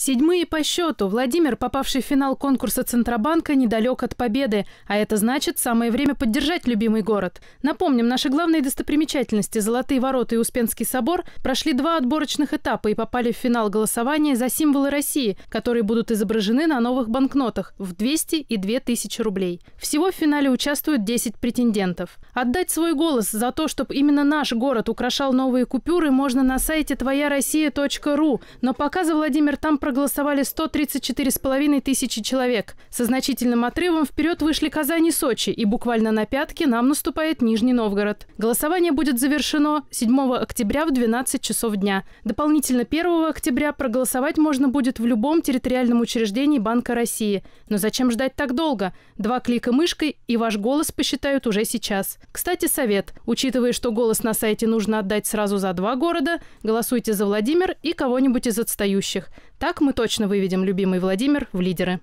Седьмые по счету. Владимир, попавший в финал конкурса Центробанка, недалек от победы. А это значит, самое время поддержать любимый город. Напомним, наши главные достопримечательности «Золотые ворота» и «Успенский собор» прошли два отборочных этапа и попали в финал голосования за символы России, которые будут изображены на новых банкнотах в 200 и 2000 рублей. Всего в финале участвуют 10 претендентов. Отдать свой голос за то, чтобы именно наш город украшал новые купюры, можно на сайте твояроссия.ру. Но пока за Владимир там проголосовали 134,5 тысячи человек. Со значительным отрывом вперед вышли Казань и Сочи, и буквально на пятки нам наступает Нижний Новгород. Голосование будет завершено 7 октября в 12 часов дня. Дополнительно 1 октября проголосовать можно будет в любом территориальном учреждении Банка России. Но зачем ждать так долго? Два клика мышкой, и ваш голос посчитают уже сейчас. Кстати, совет. Учитывая, что голос на сайте нужно отдать сразу за два города, голосуйте за Владимир и кого-нибудь из отстающих. Так мы точно выведем любимый Владимир в лидеры.